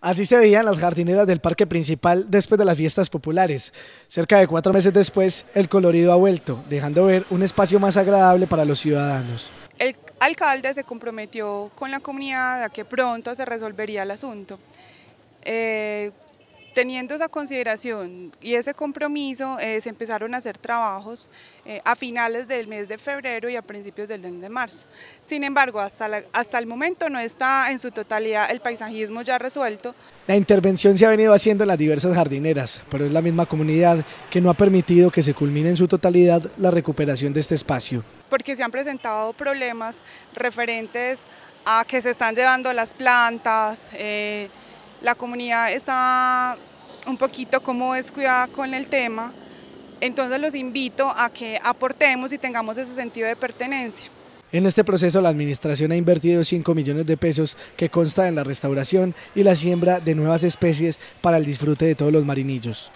Así se veían las jardineras del parque principal después de las fiestas populares. Cerca de cuatro meses después, el colorido ha vuelto, dejando ver un espacio más agradable para los ciudadanos. El alcalde se comprometió con la comunidad a que pronto se resolvería el asunto. Eh, teniendo esa consideración y ese compromiso, eh, se empezaron a hacer trabajos eh, a finales del mes de febrero y a principios del mes de marzo. Sin embargo, hasta, hasta el momento no está en su totalidad el paisajismo ya resuelto. La intervención se ha venido haciendo en las diversas jardineras, pero es la misma comunidad que no ha permitido que se culmine en su totalidad la recuperación de este espacio. Porque se han presentado problemas referentes a que se están llevando las plantas, eh, la comunidad está un poquito como descuidada con el tema, entonces los invito a que aportemos y tengamos ese sentido de pertenencia. En este proceso la administración ha invertido 5 millones de pesos que consta en la restauración y la siembra de nuevas especies para el disfrute de todos los marinillos.